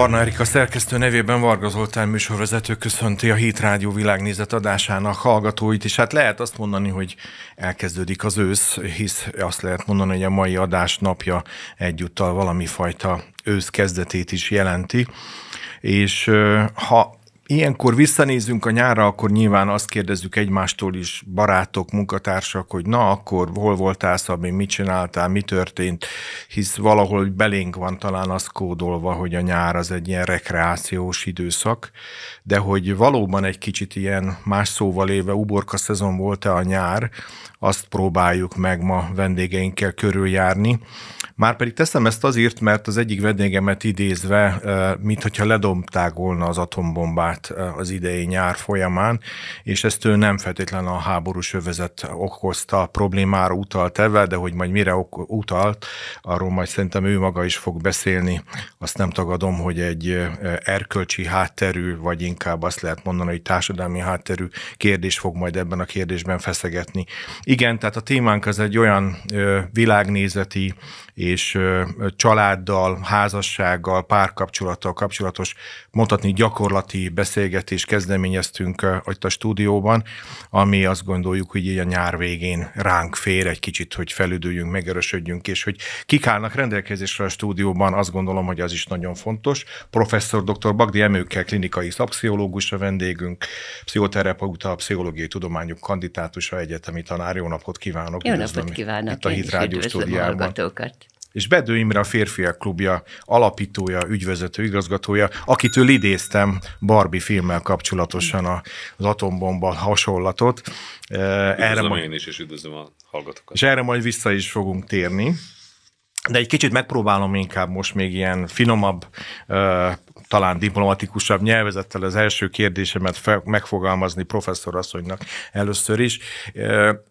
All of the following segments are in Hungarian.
Barna Erika szerkesztő nevében Varga Zoltán műsorvezető köszönti a Hit Rádió világnézet adásának hallgatóit, és hát lehet azt mondani, hogy elkezdődik az ősz, hisz azt lehet mondani, hogy a mai adás napja egyúttal valami fajta ősz kezdetét is jelenti, és ha Ilyenkor visszanézünk a nyárra, akkor nyilván azt kérdezzük egymástól is, barátok, munkatársak, hogy na, akkor hol voltál, Szabin, mit csináltál, mi történt, hisz valahol belénk van talán az kódolva, hogy a nyár az egy ilyen rekreációs időszak, de hogy valóban egy kicsit ilyen más szóval éve uborka szezon volt-e a nyár, azt próbáljuk meg ma vendégeinkkel körüljárni. Már pedig teszem ezt azért, mert az egyik vendégemet idézve, eh, mintha ledobták volna az atombombát eh, az idei nyár folyamán, és ezt ő nem feltétlenül a háborús övezet okozta problémára utalt evel, de hogy majd mire utalt, arról majd szerintem ő maga is fog beszélni. Azt nem tagadom, hogy egy eh, erkölcsi hátterű, vagy inkább azt lehet mondani, hogy társadalmi hátterű kérdés fog majd ebben a kérdésben feszegetni. Igen, tehát a témánk az egy olyan világnézeti és családdal, házassággal, párkapcsolattal kapcsolatos mondhatni gyakorlati beszélgetés kezdeményeztünk itt a stúdióban, ami azt gondoljuk, hogy így a nyár végén ránk fér egy kicsit, hogy felüdüljünk, megerősödjünk, és hogy kik állnak rendelkezésre a stúdióban, azt gondolom, hogy az is nagyon fontos. Professzor dr. Bagdi Emőke, klinikai szakpszichológus a vendégünk, pszichoterapeuta, pszichológiai tudományok kandidátusa, egyetemi tanár. Jó napot kívánok! Jó napot kívánok! Itt a Hit Rádió stúdiában és Bedő Imre a Férfiak Klubja alapítója, ügyvezető, igazgatója, akitől idéztem Barbie filmmel kapcsolatosan az atombomba hasonlatot. Üdvözlöm erre majd, én is, és üdvözlöm a hallgatókat. És erre majd vissza is fogunk térni. De egy kicsit megpróbálom inkább most még ilyen finomabb, talán diplomatikusabb nyelvezettel az első kérdésemet megfogalmazni professzor asszonynak először is.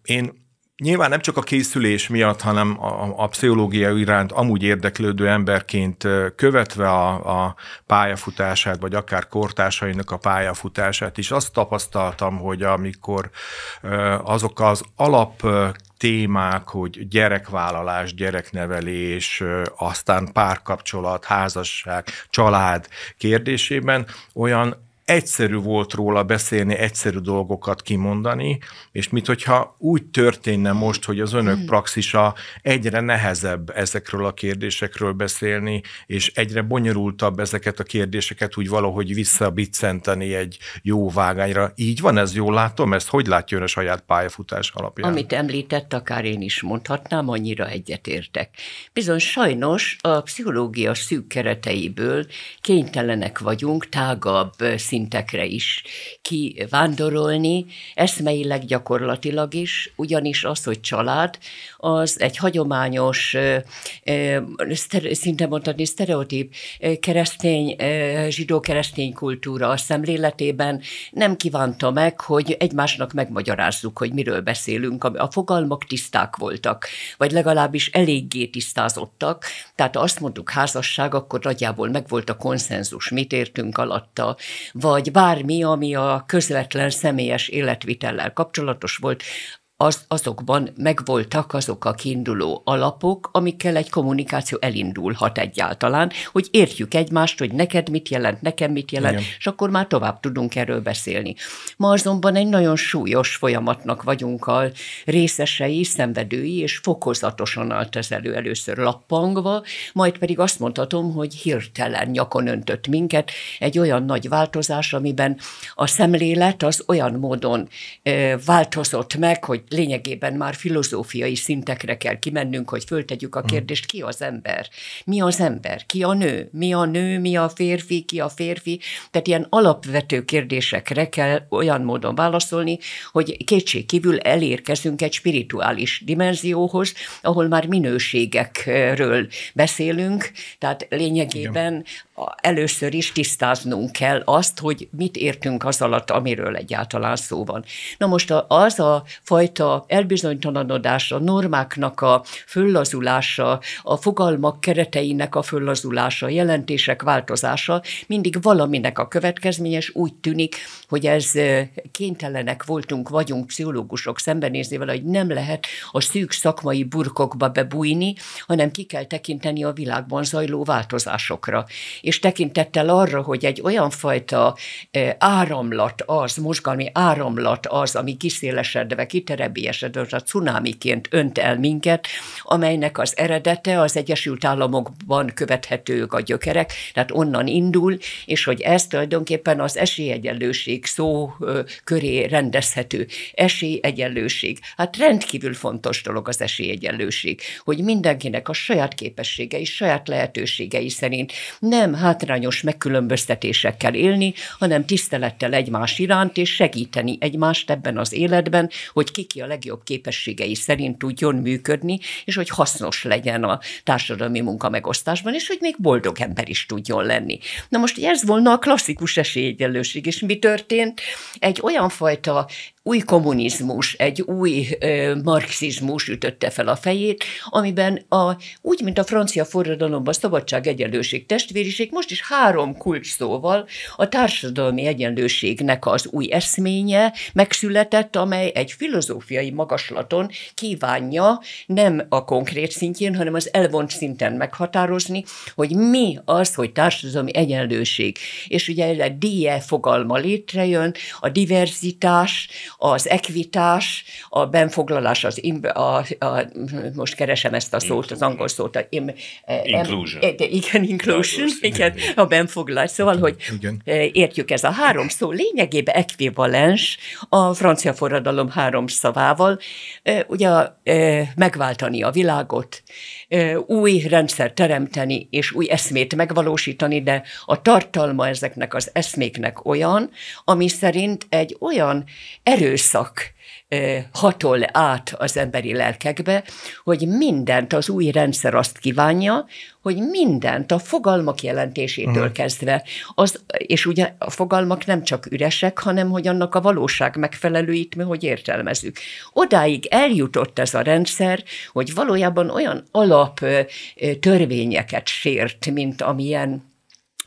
Én nyilván nem csak a készülés miatt, hanem a, a pszichológia iránt amúgy érdeklődő emberként követve a, a pályafutását, vagy akár kortársainak a pályafutását is, azt tapasztaltam, hogy amikor azok az alap témák, hogy gyerekvállalás, gyereknevelés, aztán párkapcsolat, házasság, család kérdésében olyan egyszerű volt róla beszélni, egyszerű dolgokat kimondani, és mit hogyha úgy történne most, hogy az önök hmm. praxisa egyre nehezebb ezekről a kérdésekről beszélni, és egyre bonyolultabb ezeket a kérdéseket úgy valahogy visszabiccenteni egy jó vágányra. Így van ez, jól látom ezt? Hogy látja ön a saját pályafutás alapján? Amit említett, akár én is mondhatnám, annyira egyetértek. Bizony sajnos a pszichológia szűk kereteiből kénytelenek vagyunk tágabb szín szintekre is kivándorolni, eszmeileg, gyakorlatilag is, ugyanis az, hogy család, az egy hagyományos, szinte mondhatni sztereotíp keresztény, zsidó-keresztény kultúra a szemléletében nem kívánta meg, hogy egymásnak megmagyarázzuk, hogy miről beszélünk. A fogalmak tiszták voltak, vagy legalábbis eléggé tisztázottak, tehát azt mondtuk házasság, akkor nagyjából megvolt a konszenzus, mit értünk alatta, vagy bármi, ami a közvetlen személyes életvitellel kapcsolatos volt, az, azokban megvoltak azok a kiinduló alapok, amikkel egy kommunikáció elindulhat egyáltalán, hogy értjük egymást, hogy neked mit jelent, nekem mit jelent, Igen. és akkor már tovább tudunk erről beszélni. Ma azonban egy nagyon súlyos folyamatnak vagyunk a részesei, szenvedői, és fokozatosan állt ez elő, először lappangva, majd pedig azt mondhatom, hogy hirtelen nyakon öntött minket egy olyan nagy változás, amiben a szemlélet az olyan módon változott meg, hogy lényegében már filozófiai szintekre kell kimennünk, hogy föltegyük a mhm. kérdést, ki az ember? Mi az ember? Ki a nő? Mi a nő? Mi a férfi? Ki a férfi? Tehát ilyen alapvető kérdésekre kell olyan módon válaszolni, hogy kétség kívül elérkezünk egy spirituális dimenzióhoz, ahol már minőségekről beszélünk, tehát lényegében Igen először is tisztáznunk kell azt, hogy mit értünk az alatt, amiről egyáltalán szó van. Na most az a fajta elbizonytalanodás, a normáknak a föllazulása, a fogalmak kereteinek a föllazulása, a jelentések változása mindig valaminek a következményes, úgy tűnik, hogy ez kénytelenek voltunk, vagyunk pszichológusok szembenézni vele, hogy nem lehet a szűk szakmai burkokba bebújni, hanem ki kell tekinteni a világban zajló változásokra és tekintettel arra, hogy egy olyan fajta áramlat az, mozgalmi áramlat az, ami kiszélesedve, kiterebélyesedve, a cunámiként önt el minket, amelynek az eredete az Egyesült Államokban követhetők a gyökerek, tehát onnan indul, és hogy ez tulajdonképpen az esélyegyenlőség szó köré rendezhető. Esélyegyenlőség. Hát rendkívül fontos dolog az esélyegyenlőség, hogy mindenkinek a saját képességei, saját lehetőségei szerint nem hátrányos megkülönböztetésekkel élni, hanem tisztelettel egymás iránt, és segíteni egymást ebben az életben, hogy ki a legjobb képességei szerint tudjon működni, és hogy hasznos legyen a társadalmi munka megosztásban, és hogy még boldog ember is tudjon lenni. Na most ez volna a klasszikus esélyegyenlőség, és mi történt? Egy olyan fajta új kommunizmus, egy új ö, marxizmus ütötte fel a fejét, amiben a, úgy, mint a francia forradalomban szabadság, egyenlőség, testvériség, most is három kulcs szóval a társadalmi egyenlőségnek az új eszménye megszületett, amely egy filozófiai magaslaton kívánja nem a konkrét szintjén, hanem az elvont szinten meghatározni, hogy mi az, hogy társadalmi egyenlőség. És ugye a DE fogalma létrejön, a diverzitás, az ekvitás, a benfoglalás, az im, a, a, most keresem ezt a szót, az angol szót, a im, e, inclusion. Em, igen, inclusion, igen, a benfoglalás. Szóval, hogy igen. E, értjük ez a három szó lényegében ekvivalens a francia forradalom három szavával, e, ugye megváltani a világot, új rendszer teremteni és új eszmét megvalósítani, de a tartalma ezeknek az eszméknek olyan, ami szerint egy olyan erő időszak hatol át az emberi lelkekbe, hogy mindent az új rendszer azt kívánja, hogy mindent a fogalmak jelentésétől uh-huh. Mhm. kezdve, az, és ugye a fogalmak nem csak üresek, hanem hogy annak a valóság megfelelőit mi hogy értelmezzük. Odáig eljutott ez a rendszer, hogy valójában olyan alap törvényeket sért, mint amilyen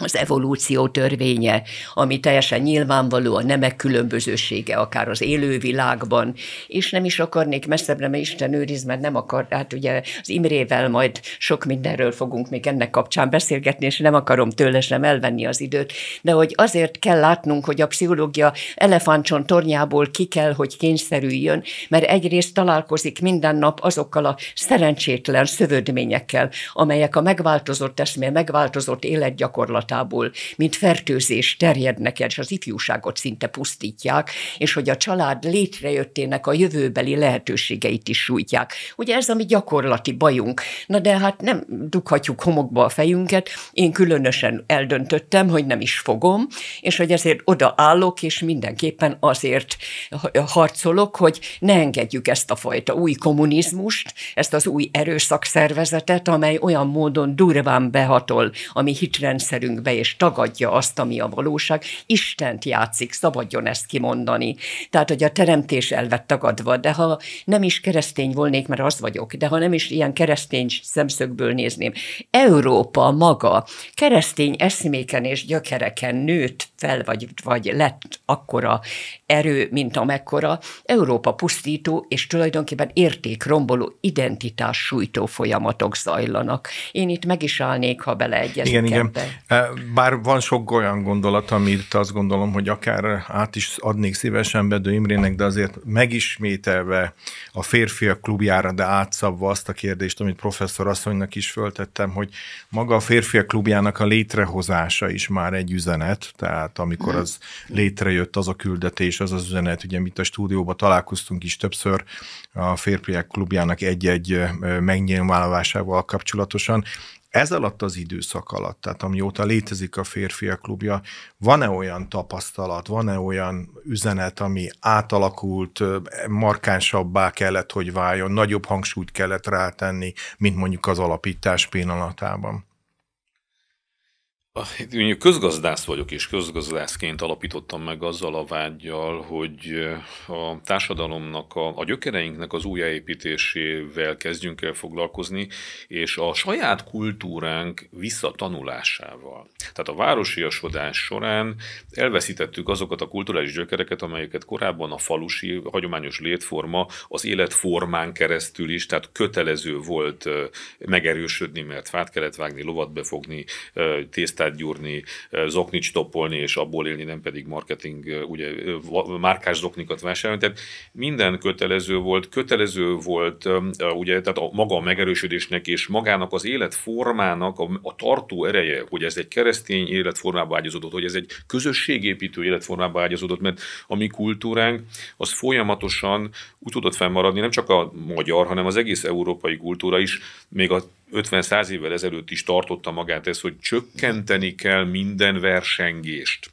az evolúció törvénye, ami teljesen nyilvánvaló, a nemek különbözősége, akár az élővilágban, és nem is akarnék messzebbre, mert Isten őriz, mert nem akar, hát ugye az Imrével majd sok mindenről fogunk még ennek kapcsán beszélgetni, és nem akarom tőle sem elvenni az időt, de hogy azért kell látnunk, hogy a pszichológia elefántson tornyából ki kell, hogy kényszerüljön, mert egyrészt találkozik minden nap azokkal a szerencsétlen szövődményekkel, amelyek a megváltozott eszmé, megváltozott életgyakorlat háttából, mint fertőzés terjednek el, és az ifjúságot szinte pusztítják, és hogy a család létrejöttének a jövőbeli lehetőségeit is sújtják. Ugye ez a mi gyakorlati bajunk. Na de hát nem dughatjuk homokba a fejünket, én különösen eldöntöttem, hogy nem is fogom, és hogy ezért oda állok, és mindenképpen azért harcolok, hogy ne engedjük ezt a fajta új kommunizmust, ezt az új erőszakszervezetet, amely olyan módon durván behatol a mi hitrendszerünk be, és tagadja azt, ami a valóság, Istent játszik, szabadjon ezt kimondani. Tehát, hogy a teremtés elvet tagadva, de ha nem is keresztény volnék, mert az vagyok, de ha nem is ilyen keresztény szemszögből nézném, Európa maga keresztény eszméken és gyökereken nőtt fel, vagy, vagy lett akkora erő, mint amekkora, Európa pusztító és tulajdonképpen értékromboló identitás sújtó folyamatok zajlanak. Én itt meg is állnék, ha beleegyezünk Igen, ebbe. igen. Bár van sok olyan gondolat, amit azt gondolom, hogy akár át is adnék szívesen Bedő Imrének, de azért megismételve a férfiak klubjára, de átszabva azt a kérdést, amit professzor asszonynak is föltettem, hogy maga a férfiak klubjának a létrehozása is már egy üzenet, tehát amikor mhm. az létrejött az a küldetés, az az üzenet, ugye itt a stúdióban találkoztunk is többször a Férfiak klubjának egy-egy megnyilvánulásával kapcsolatosan, ez alatt az időszak alatt, tehát amióta létezik a férfiak klubja, van-e olyan tapasztalat, van-e olyan üzenet, ami átalakult, markánsabbá kellett, hogy váljon, nagyobb hangsúlyt kellett rátenni, mint mondjuk az alapítás pillanatában? Mondjuk közgazdász vagyok, és közgazdászként alapítottam meg azzal a vágyjal, hogy eh, a társadalomnak, a, a gyökereinknek az újjáépítésével kezdjünk el foglalkozni, és a saját kultúránk visszatanulásával. Tehát a városiasodás során elveszítettük azokat a kulturális gyökereket, amelyeket korábban a falusi a hagyományos létforma az életformán keresztül is, tehát kötelező volt eh, megerősödni, mert fát kellett vágni, lovat befogni, eh, tésztát tortát gyúrni, zoknics topolni, és abból élni, nem pedig marketing, ugye márkás zoknikat vásárolni. Tehát minden kötelező volt, kötelező volt, ugye, tehát a maga a megerősödésnek és magának az életformának a, a tartó ereje, hogy ez egy keresztény életformába ágyazódott, hogy ez egy közösségépítő életformába ágyazódott, mert a mi kultúránk az folyamatosan úgy tudott fennmaradni, nem csak a magyar, hanem az egész európai kultúra is, még a 50-100 évvel ezelőtt is tartotta magát ez, hogy csökkenteni kell minden versengést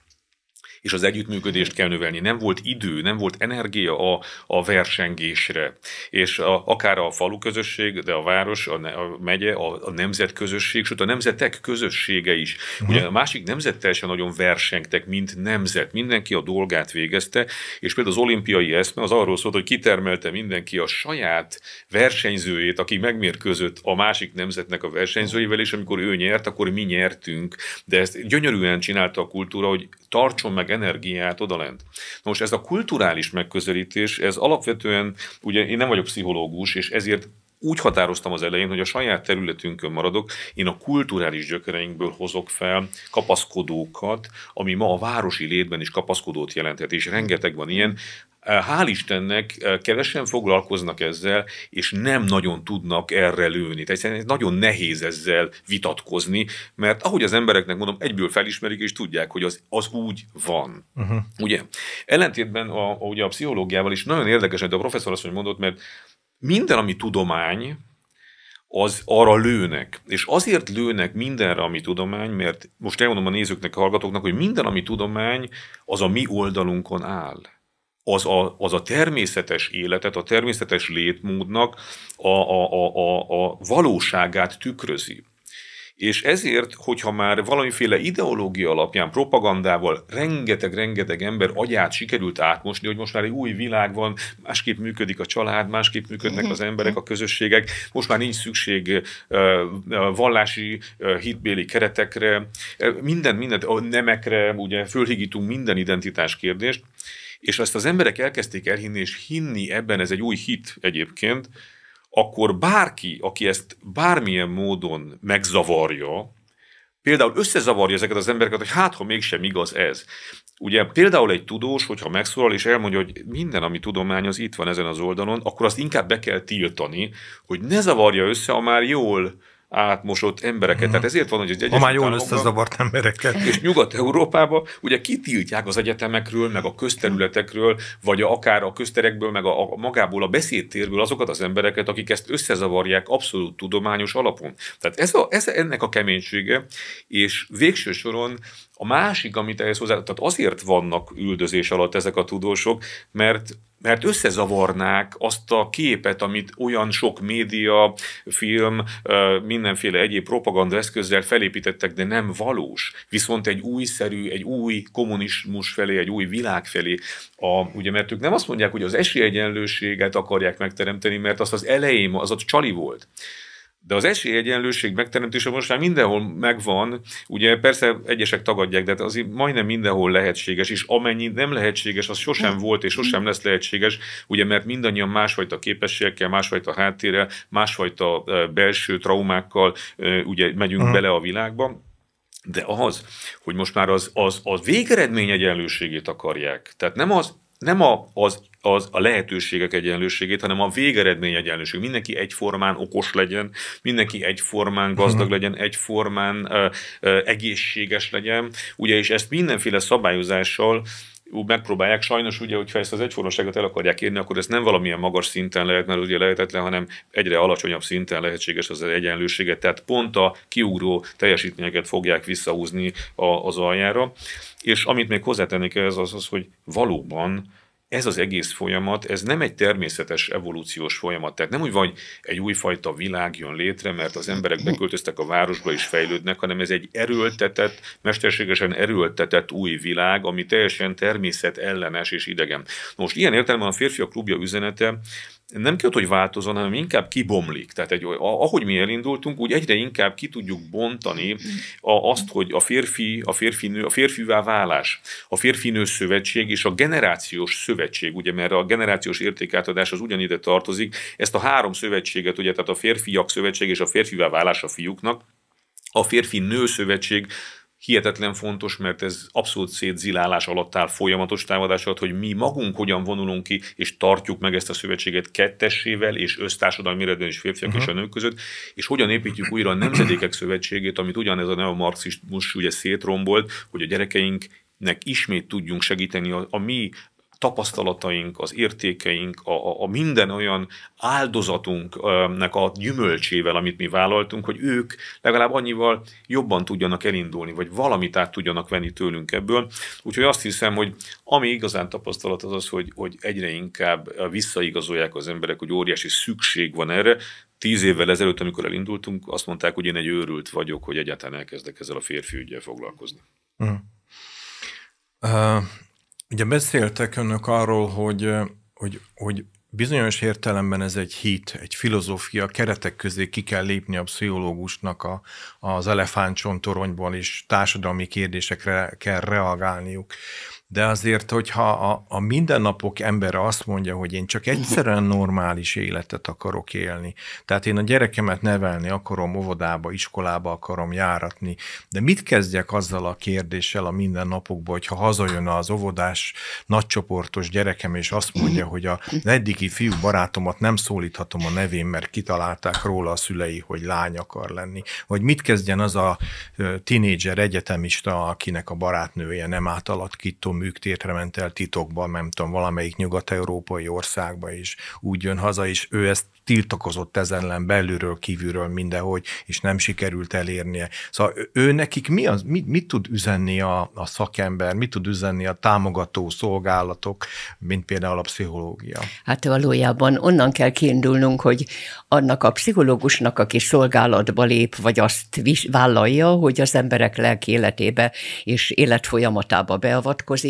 és az együttműködést kell növelni. Nem volt idő, nem volt energia a, a versengésre. És a, akár a falu közösség, de a város, a, a megye, a, a nemzetközösség, sőt a nemzetek közössége is. Mhm. Ugye a másik nemzettel sem nagyon versengtek, mint nemzet. Mindenki a dolgát végezte, és például az olimpiai eszme az arról szólt, hogy kitermelte mindenki a saját versenyzőjét, aki megmérkőzött a másik nemzetnek a versenyzőivel, és amikor ő nyert, akkor mi nyertünk. De ezt gyönyörűen csinálta a kultúra, hogy tartson meg energiát odalent. Most ez a kulturális megközelítés, ez alapvetően, ugye én nem vagyok pszichológus, és ezért úgy határoztam az elején, hogy a saját területünkön maradok, én a kulturális gyökereinkből hozok fel kapaszkodókat, ami ma a városi létben is kapaszkodót jelenthet, és rengeteg van ilyen. Eh, hál' Istennek eh, kevesen foglalkoznak ezzel, és nem nagyon tudnak erre lőni. Tehát nagyon nehéz ezzel vitatkozni, mert ahogy az embereknek mondom, egyből felismerik, és tudják, hogy az, az úgy van. Uh-huh. Ugye? Ellentétben a, a, ugye a pszichológiával is nagyon érdekes, hogy a professzor azt mondott, mert minden, ami tudomány, az arra lőnek. És azért lőnek mindenre, ami tudomány, mert most elmondom a nézőknek, a hallgatóknak, hogy minden, ami tudomány, az a mi oldalunkon áll az a, az a természetes életet, a természetes létmódnak a, a, a, a, a valóságát tükrözi. És ezért, hogyha már valamiféle ideológia alapján, propagandával rengeteg-rengeteg ember agyát sikerült átmosni, hogy most már egy új világ van, másképp működik a család, másképp működnek mhm. az emberek, a közösségek, most már nincs szükség vallási, hitbéli keretekre, minden, minden a nemekre, ugye fölhigítunk minden identitás kérdést, és ezt az emberek elkezdték elhinni, és hinni ebben, ez egy új hit egyébként, akkor bárki, aki ezt bármilyen módon megzavarja, például összezavarja ezeket az embereket, hogy hát, ha mégsem igaz ez. Ugye például egy tudós, hogyha megszólal és elmondja, hogy minden, ami tudomány, az itt van ezen az oldalon, akkor azt inkább be kell tiltani, hogy ne zavarja össze a már jól átmosott embereket. Mm. Tehát mhm. ezért van, hogy az Egyesült már jól összezavart embereket. És nyugat európában ugye kitiltják az egyetemekről, meg a közterületekről, vagy a, akár a közterekből, meg a, a magából a beszédtérből azokat az embereket, akik ezt összezavarják abszolút tudományos alapon. Tehát ez, a, ez ennek a keménysége, és végső soron a másik, amit ehhez hozzá, tehát azért vannak üldözés alatt ezek a tudósok, mert mert összezavarnák azt a képet, amit olyan sok média, film, mindenféle egyéb propaganda eszközzel felépítettek, de nem valós. Viszont egy újszerű, egy új kommunizmus felé, egy új világ felé, a, ugye, mert ők nem azt mondják, hogy az esélyegyenlőséget akarják megteremteni, mert az az elején, az a csali volt de az esélyegyenlőség megteremtése most már mindenhol megvan, ugye persze egyesek tagadják, de hát azért majdnem mindenhol lehetséges, és amennyi nem lehetséges, az sosem hát. volt és sosem mhm. lesz lehetséges, ugye mert mindannyian másfajta képességekkel, másfajta háttérrel, másfajta belső traumákkal ugye megyünk Aha. Mhm. bele a világba. De az, hogy most már az, az, az végeredmény egyenlőségét akarják. Tehát nem az, nem a, az az a lehetőségek egyenlőségét, hanem a végeredmény egyenlőség. Mindenki egyformán okos legyen, mindenki egyformán gazdag mhm. legyen, egyformán ö, egészséges legyen, ugye, és ezt mindenféle szabályozással megpróbálják. Sajnos ugye, hogyha ezt az egyformaságot el akarják érni, akkor ez nem valamilyen magas szinten lehet, mert ugye lehetetlen, hanem egyre alacsonyabb szinten lehetséges az egyenlőséget. Tehát pont a kiugró teljesítményeket fogják visszahúzni az aljára. És amit még hozzátennék ez az, az, hogy valóban ez az egész folyamat, ez nem egy természetes evolúciós folyamat. Tehát nem úgy van, hogy egy újfajta világ jön létre, mert az emberek beköltöztek a városba és fejlődnek, hanem ez egy erőltetett, mesterségesen erőltetett új világ, ami teljesen természet és idegen. Most ilyen értelemben a férfiak klubja üzenete nem kell, hogy változon, hanem inkább kibomlik. Tehát egy, ahogy mi elindultunk, úgy egyre inkább ki tudjuk bontani a, azt, hogy a férfi, a férfi nő, a férfivá válás, a férfi nő szövetség és a generációs szövetség, ugye, mert a generációs értékátadás az ugyanide tartozik, ezt a három szövetséget, ugye, tehát a férfiak szövetség és a férfivá válás a fiúknak, a férfi nő szövetség hihetetlen fontos, mert ez abszolút szétzilálás alatt áll folyamatos támadás alatt, hogy mi magunk hogyan vonulunk ki, és tartjuk meg ezt a szövetséget kettessével és össztársadalmi eredően is férfiak uh-huh. és a uh-huh. nők között, és hogyan építjük újra a nemzedékek szövetségét, amit ugyanez a neomarxizmus ugye szétrombolt, hogy a gyerekeinknek ismét tudjunk segíteni a, a mi tapasztalataink, az értékeink, a, a, a minden olyan áldozatunknak a gyümölcsével, amit mi vállaltunk, hogy ők legalább annyival jobban tudjanak elindulni, vagy valamit át tudjanak venni tőlünk ebből. Úgyhogy azt hiszem, hogy ami igazán tapasztalat az az, hogy, hogy egyre inkább visszaigazolják az emberek, hogy óriási szükség van erre, tíz évvel ezelőtt, amikor elindultunk, azt mondták, hogy én egy őrült vagyok, hogy egyáltalán elkezdek ezzel a férfi ügyel foglalkozni. huh hm. Uh, Ugye beszéltek önök arról, hogy, hogy, hogy bizonyos értelemben ez egy hit, egy filozófia, keretek közé ki kell lépni a pszichológusnak a, az elefántcsontoronyból, és társadalmi kérdésekre kell reagálniuk de azért, hogyha a, a mindennapok embere azt mondja, hogy én csak egyszerűen normális életet akarok élni, tehát én a gyerekemet nevelni akarom, óvodába, iskolába akarom járatni, de mit kezdjek azzal a kérdéssel a mindennapokban, hogyha hazajön az óvodás nagycsoportos gyerekem, és azt mondja, hogy a eddigi fiú barátomat nem szólíthatom a nevén, mert kitalálták róla a szülei, hogy lány akar lenni, vagy mit kezdjen az a tinédzser egyetemista, akinek a barátnője nem átalakító műktétre ment el titokban, nem tudom, valamelyik nyugat-európai országba, és úgy jön haza, és ő ezt tiltakozott ezen ellen belülről, kívülről mindenhogy, és nem sikerült elérnie. Szóval ő nekik mi az, mit, mit tud üzenni a, a szakember, mit tud üzenni a támogató szolgálatok, mint például a pszichológia? Hát valójában onnan kell kiindulnunk, hogy annak a pszichológusnak, aki szolgálatba lép, vagy azt vállalja, hogy az emberek lelki életébe és életfolyamatába beavatkozik,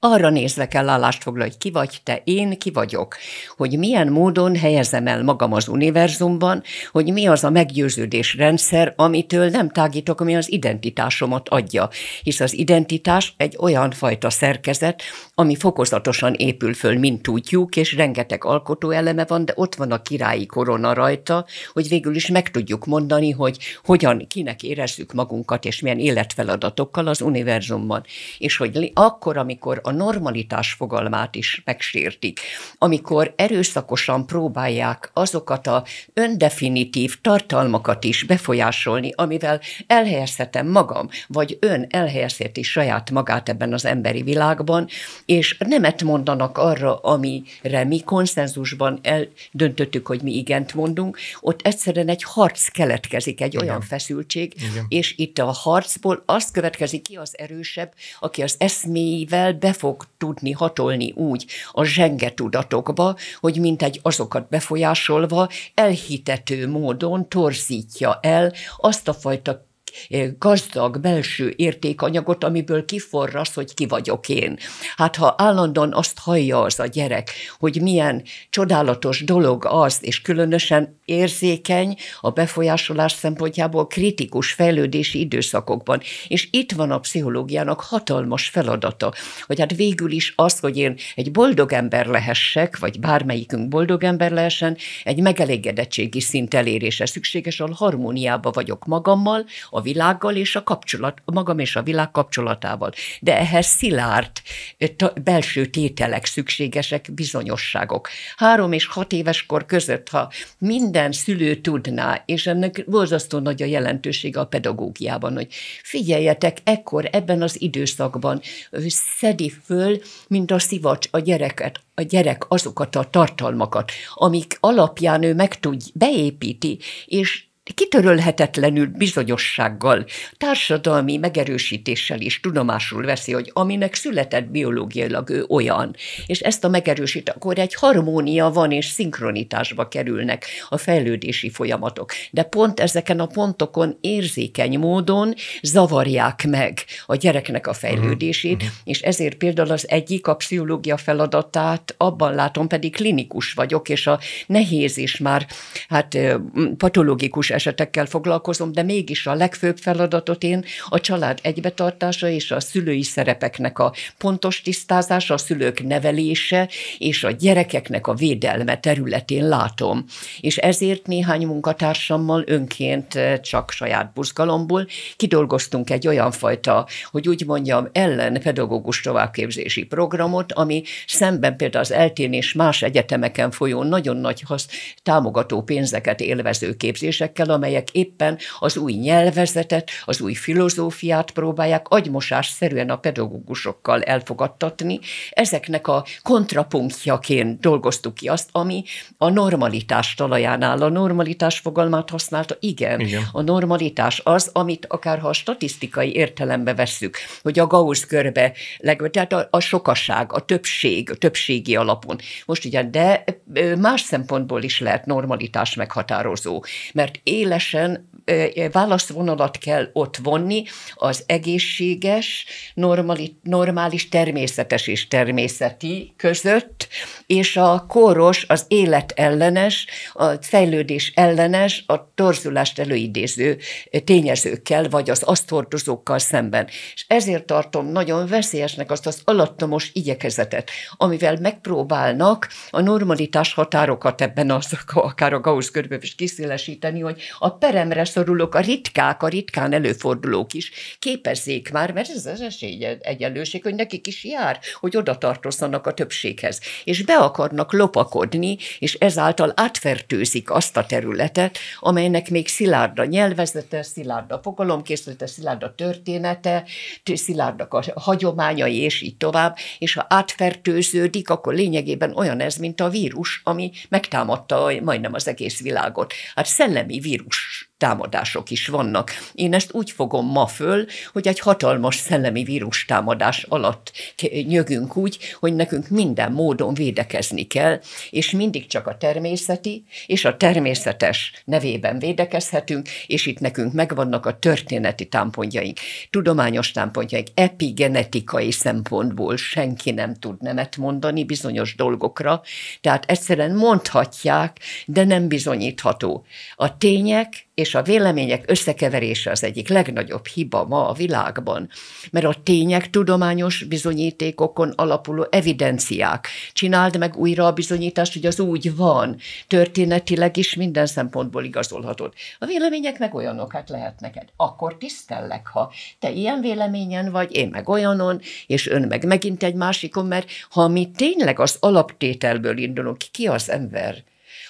arra nézve kell állást foglalni, hogy ki vagy te, én ki vagyok, hogy milyen módon helyezem el magam az univerzumban, hogy mi az a meggyőződés rendszer, amitől nem tágítok, ami az identitásomat adja. Hisz az identitás egy olyan fajta szerkezet, ami fokozatosan épül föl, mint tudjuk, és rengeteg alkotó eleme van, de ott van a királyi korona rajta, hogy végül is meg tudjuk mondani, hogy hogyan, kinek érezzük magunkat, és milyen életfeladatokkal az univerzumban. És hogy akkor, amikor a normalitás fogalmát is megsértik, amikor erőszakosan próbálják azokat a öndefinitív tartalmakat is befolyásolni, amivel elhelyezhetem magam, vagy ön elhelyezheti saját magát ebben az emberi világban, és nemet mondanak arra, amire mi konszenzusban eldöntöttük, hogy mi igent mondunk, ott egyszerűen egy harc keletkezik, egy Igen. olyan feszültség, Igen. és itt a harcból azt következik ki az erősebb, aki az eszméivel be fog tudni hatolni úgy a zsenge tudatokba, hogy mintegy azokat befolyásolva elhitető módon torzítja el azt a fajta gazdag belső értékanyagot, amiből kiforrasz, hogy ki vagyok én. Hát ha állandóan azt hallja az a gyerek, hogy milyen csodálatos dolog az, és különösen érzékeny a befolyásolás szempontjából kritikus fejlődési időszakokban. És itt van a pszichológiának hatalmas feladata, hogy hát végül is az, hogy én egy boldog ember lehessek, vagy bármelyikünk boldog ember lehessen, egy megelégedettségi szint elérése szükséges, ahol harmóniába vagyok magammal, a világgal és a kapcsolat, magam és a világ kapcsolatával. De ehhez szilárd belső tételek szükségesek, bizonyosságok. Három és hat éves kor között, ha minden szülő tudná, és ennek borzasztó nagy a jelentősége a pedagógiában, hogy figyeljetek, ekkor, ebben az időszakban szedi föl, mint a szivacs a gyereket, a gyerek azokat a tartalmakat, amik alapján ő meg tud, beépíti, és de kitörölhetetlenül bizonyossággal, társadalmi megerősítéssel is tudomásul veszi, hogy aminek született biológiailag ő olyan, és ezt a megerősít, akkor egy harmónia van, és szinkronitásba kerülnek a fejlődési folyamatok. De pont ezeken a pontokon érzékeny módon zavarják meg a gyereknek a fejlődését, mm-hmm. és ezért például az egyik a pszichológia feladatát abban látom, pedig klinikus vagyok, és a nehéz és már hát patológikus esetekkel foglalkozom, de mégis a legfőbb feladatot én a család egybetartása és a szülői szerepeknek a pontos tisztázása, a szülők nevelése és a gyerekeknek a védelme területén látom. És ezért néhány munkatársammal önként eh, csak saját buzgalomból kidolgoztunk egy olyan fajta, hogy úgy mondjam, ellen pedagógus továbbképzési programot, ami szemben például az eltén és más egyetemeken folyó nagyon nagy hasz, támogató pénzeket élvező képzésekkel ezekkel, amelyek éppen az új nyelvezetet, az új filozófiát próbálják agymosásszerűen a pedagógusokkal elfogadtatni. Ezeknek a kontrapunktjaként dolgoztuk ki azt, ami a normalitás áll. A normalitás fogalmát használta, igen. igen. A normalitás az, amit akár ha a statisztikai értelembe vesszük, hogy a Gauss körbe, leg, tehát a, a sokaság, a többség, a többségi alapon. Most ugye, de más szempontból is lehet normalitás meghatározó, mert élesen válaszvonalat kell ott vonni az egészséges, normali, normális, természetes és természeti között, és a kóros, az életellenes, a fejlődés ellenes, a torzulást előidéző tényezőkkel, vagy az azt hordozókkal szemben. És ezért tartom nagyon veszélyesnek azt az alattomos igyekezetet, amivel megpróbálnak a normalitás határokat ebben az, akár a gauss is kiszélesíteni, hogy a peremre beszorulók, a ritkák, a ritkán előfordulók is képezzék már, mert ez az esély egyenlőség, hogy nekik is jár, hogy oda tartozzanak a többséghez. És be akarnak lopakodni, és ezáltal átfertőzik azt a területet, amelynek még szilárd a nyelvezete, szilárd a fogalomkészlete, szilárd a története, szilárdak a hagyományai, és így tovább. És ha átfertőződik, akkor lényegében olyan ez, mint a vírus, ami megtámadta majdnem az egész világot. Hát szellemi vírus támadások is vannak. Én ezt úgy fogom ma föl, hogy egy hatalmas szellemi vírus támadás alatt nyögünk úgy, hogy nekünk minden módon védekezni kell, és mindig csak a természeti és a természetes nevében védekezhetünk, és itt nekünk megvannak a történeti támpontjaink, tudományos támpontjaink, epigenetikai szempontból senki nem tud nemet mondani bizonyos dolgokra, tehát egyszerűen mondhatják, de nem bizonyítható. A tények és a vélemények összekeverése az egyik legnagyobb hiba ma a világban, mert a tények tudományos bizonyítékokon alapuló evidenciák. Csináld meg újra a bizonyítást, hogy az úgy van, történetileg is minden szempontból igazolhatod. A vélemények meg olyanok, hát lehet neked. Akkor tisztellek, ha te ilyen véleményen vagy, én meg olyanon, és ön meg megint egy másikon, mert ha mi tényleg az alaptételből indulunk, ki az ember?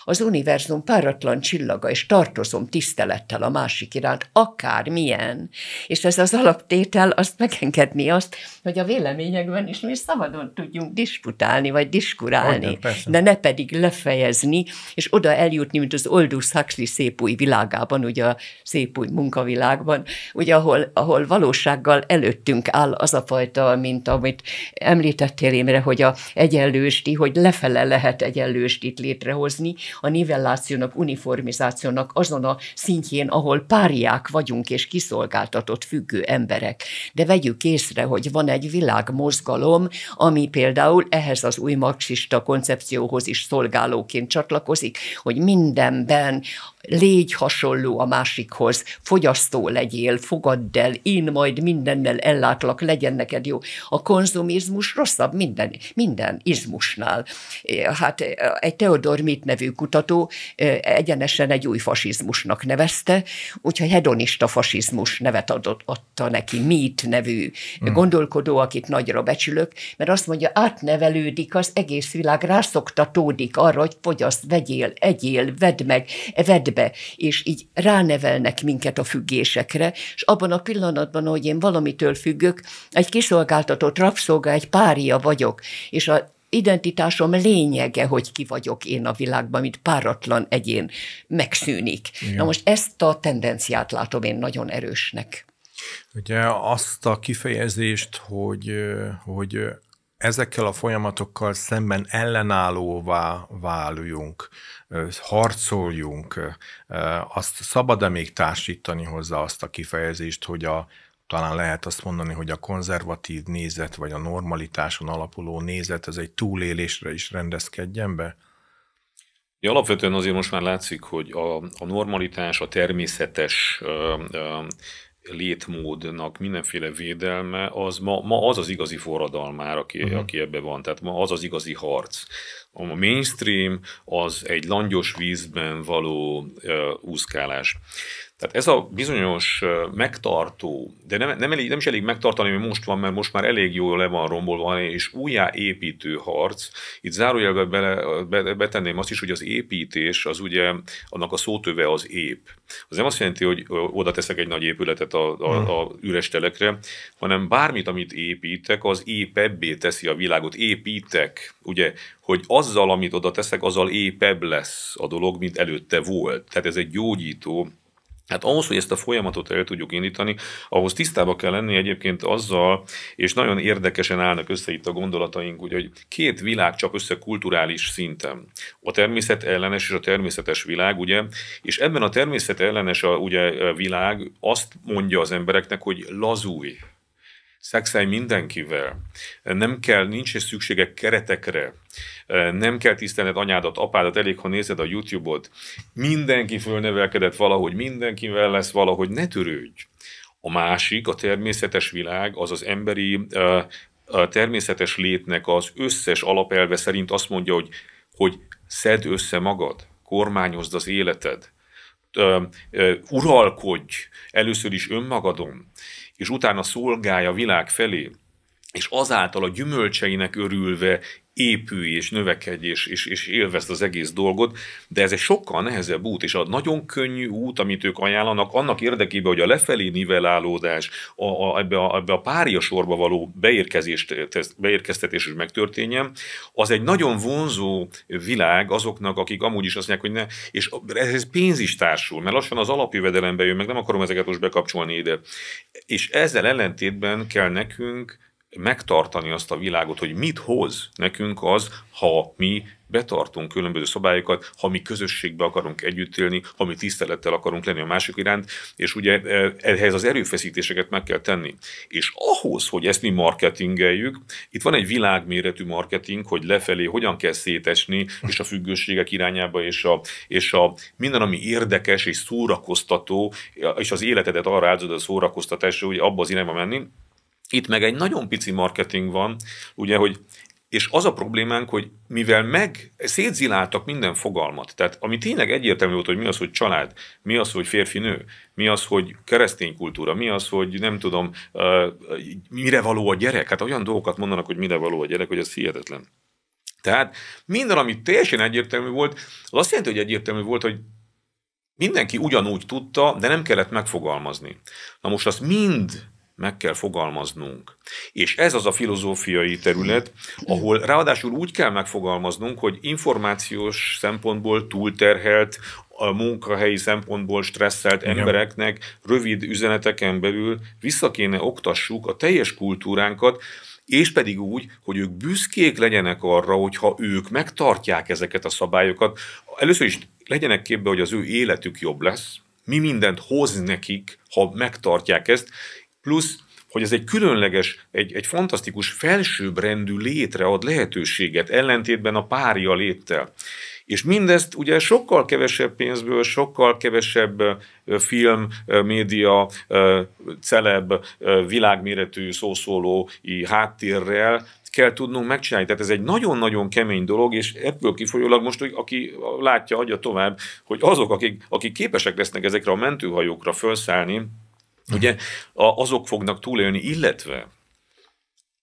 az univerzum páratlan csillaga, és tartozom tisztelettel a másik iránt, akármilyen. És ez az alaptétel azt megengedni azt, hogy a véleményekben is mi szabadon tudjunk disputálni, vagy diskurálni, Olyan, de ne pedig lefejezni, és oda eljutni, mint az Oldus Huxley új világában, ugye a szép új munkavilágban, ugye ahol, ahol valósággal előttünk áll az a fajta, mint amit említettél Émre, hogy a egyenlősdi, hogy lefele lehet egyenlősdit létrehozni, a nivellációnak, uniformizációnak azon a szintjén, ahol páriák vagyunk és kiszolgáltatott függő emberek. De vegyük észre, hogy van egy világmozgalom, ami például ehhez az új marxista koncepcióhoz is szolgálóként csatlakozik, hogy mindenben légy hasonló a másikhoz, fogyasztó legyél, fogadd el, én majd mindennel ellátlak, legyen neked jó. A konzumizmus rosszabb minden, minden izmusnál. Hát egy Theodor Mit nevű kutató egyenesen egy új fasizmusnak nevezte, úgyhogy hedonista fasizmus nevet adott, adta neki, Meat nevű hmm. gondolkodó, akit nagyra becsülök, mert azt mondja, átnevelődik az egész világ, rászoktatódik arra, hogy fogyaszt, vegyél, egyél, vedd meg, vedd be, és így ránevelnek minket a függésekre, és abban a pillanatban, ahogy én valamitől függök, egy kiszolgáltatott rabszolga, egy párja vagyok, és a identitásom lényege, hogy ki vagyok én a világban, mint páratlan egyén megszűnik. Igen. Na most ezt a tendenciát látom én nagyon erősnek. Ugye azt a kifejezést, hogy, hogy ezekkel a folyamatokkal szemben ellenállóvá váljunk, harcoljunk, azt szabad-e még társítani hozzá azt a kifejezést, hogy a, talán lehet azt mondani, hogy a konzervatív nézet, vagy a normalitáson alapuló nézet, ez egy túlélésre is rendezkedjen be? Ja, alapvetően azért most már látszik, hogy a, a normalitás, a természetes ö, ö, létmódnak mindenféle védelme, az ma, ma az az igazi forradalmár, aki, uh-huh. aki ebbe van. Tehát ma az az igazi harc. A mainstream az egy langyos vízben való ö, úszkálás. Tehát ez a bizonyos megtartó, de nem, nem, elég, nem is elég megtartani, ami most van, mert most már elég jól le van rombolva, és újjáépítő harc. Itt zárójelbe bele, be, betenném azt is, hogy az építés az ugye annak a szótöve az ép. Az nem azt jelenti, hogy oda teszek egy nagy épületet a, a, hmm. a üres telekre, hanem bármit, amit építek, az épebbé teszi a világot. Építek, ugye, hogy azzal, amit oda teszek, azzal épebb lesz a dolog, mint előtte volt. Tehát ez egy gyógyító Hát ahhoz, hogy ezt a folyamatot el tudjuk indítani, ahhoz tisztába kell lenni egyébként azzal, és nagyon érdekesen állnak össze itt a gondolataink, ugye, hogy két világ csak össze kulturális szinten. A természet ellenes és a természetes világ, ugye, és ebben a természet ellenes a, ugye, a világ azt mondja az embereknek, hogy lazulj, szexelj mindenkivel, nem kell, nincs is szüksége keretekre, nem kell tisztelned anyádat, apádat, elég, ha nézed a YouTube-ot, mindenki fölnevelkedett valahogy, mindenkivel lesz valahogy, ne törődj. A másik, a természetes világ, az az emberi a természetes létnek az összes alapelve szerint azt mondja, hogy, hogy szedd össze magad, kormányozd az életed, uralkodj először is önmagadon és utána szolgálja világ felé, és azáltal a gyümölcseinek örülve épülj és növekedj és, és, és élvezd az egész dolgot, de ez egy sokkal nehezebb út, és a nagyon könnyű út, amit ők ajánlanak, annak érdekében, hogy a lefelé nivelálódás, a, a, ebbe, a, ebbe a párja sorba való beérkezést, beérkeztetés is megtörténjen, az egy nagyon vonzó világ azoknak, akik amúgy is azt mondják, hogy ne, és ez pénz is társul, mert lassan az alapjövedelembe jön, meg nem akarom ezeket most bekapcsolni ide. És ezzel ellentétben kell nekünk megtartani azt a világot, hogy mit hoz nekünk az, ha mi betartunk különböző szabályokat, ha mi közösségbe akarunk együtt élni, ha mi tisztelettel akarunk lenni a másik iránt, és ugye e, ehhez az erőfeszítéseket meg kell tenni. És ahhoz, hogy ezt mi marketingeljük, itt van egy világméretű marketing, hogy lefelé hogyan kell szétesni, és a függőségek irányába, és a, és a minden, ami érdekes és szórakoztató, és az életedet arra áldozod a szórakoztatásra, hogy abba az irányba menni, itt meg egy nagyon pici marketing van, ugye, hogy és az a problémánk, hogy mivel meg szétziláltak minden fogalmat, tehát ami tényleg egyértelmű volt, hogy mi az, hogy család, mi az, hogy férfi-nő, mi az, hogy keresztény kultúra, mi az, hogy nem tudom, mire való a gyerek. Hát olyan dolgokat mondanak, hogy mire való a gyerek, hogy ez hihetetlen. Tehát minden, ami teljesen egyértelmű volt, az azt jelenti, hogy egyértelmű volt, hogy mindenki ugyanúgy tudta, de nem kellett megfogalmazni. Na most azt mind meg kell fogalmaznunk. És ez az a filozófiai terület, ahol ráadásul úgy kell megfogalmaznunk, hogy információs szempontból túlterhelt, a munkahelyi szempontból stresszelt Igen. embereknek rövid üzeneteken belül vissza kéne oktassuk a teljes kultúránkat, és pedig úgy, hogy ők büszkék legyenek arra, hogyha ők megtartják ezeket a szabályokat. Először is legyenek képbe, hogy az ő életük jobb lesz, mi mindent hoz nekik, ha megtartják ezt, Plusz, hogy ez egy különleges, egy, egy fantasztikus felsőbbrendű létre ad lehetőséget, ellentétben a párja léttel. És mindezt ugye sokkal kevesebb pénzből, sokkal kevesebb film, média, celeb, világméretű szószólói háttérrel kell tudnunk megcsinálni. Tehát ez egy nagyon-nagyon kemény dolog, és ebből kifolyólag most, hogy aki látja, adja tovább, hogy azok, akik, akik képesek lesznek ezekre a mentőhajókra felszállni, Ugye azok fognak túlélni, illetve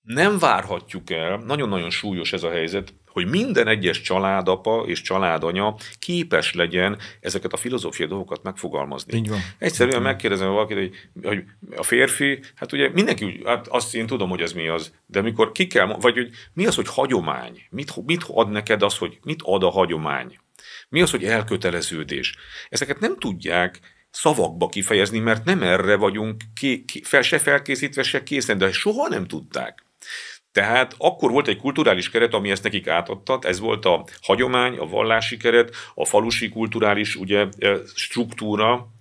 nem várhatjuk el, nagyon-nagyon súlyos ez a helyzet, hogy minden egyes családapa és családanya képes legyen ezeket a filozófiai dolgokat megfogalmazni. Így van. Egyszerűen hát, megkérdezem valakit, hogy, hogy a férfi, hát ugye mindenki, hát azt én tudom, hogy ez mi az, de mikor ki kell, vagy hogy mi az, hogy hagyomány? Mit, mit ad neked az, hogy mit ad a hagyomány? Mi az, hogy elköteleződés? Ezeket nem tudják szavakba kifejezni, mert nem erre vagyunk ki, ki, fel, se felkészítve, se készen, de soha nem tudták. Tehát akkor volt egy kulturális keret, ami ezt nekik átadta, ez volt a hagyomány, a vallási keret, a falusi kulturális ugye, struktúra,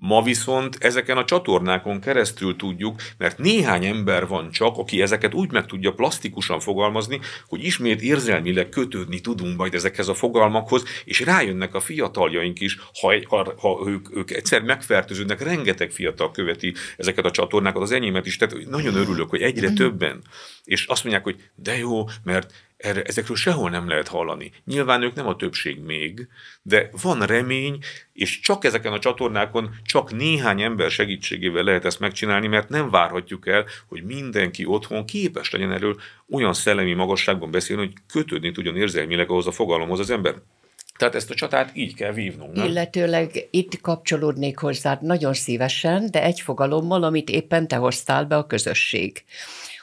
Ma viszont ezeken a csatornákon keresztül tudjuk, mert néhány ember van csak, aki ezeket úgy meg tudja plastikusan fogalmazni, hogy ismét érzelmileg kötődni tudunk majd ezekhez a fogalmakhoz, és rájönnek a fiataljaink is, ha, ha, ha ők, ők egyszer megfertőződnek, rengeteg fiatal követi ezeket a csatornákat, az enyémet is, tehát nagyon örülök, hogy egyre mm. többen. És azt mondják, hogy de jó, mert erre, ezekről sehol nem lehet hallani. Nyilván ők nem a többség még, de van remény, és csak ezeken a csatornákon, csak néhány ember segítségével lehet ezt megcsinálni, mert nem várhatjuk el, hogy mindenki otthon képes legyen erről olyan szellemi magasságban beszélni, hogy kötődni tudjon érzelmileg ahhoz a fogalomhoz az ember. Tehát ezt a csatát így kell vívnunk. Nem? Illetőleg itt kapcsolódnék hozzád nagyon szívesen, de egy fogalommal, amit éppen te hoztál be a közösség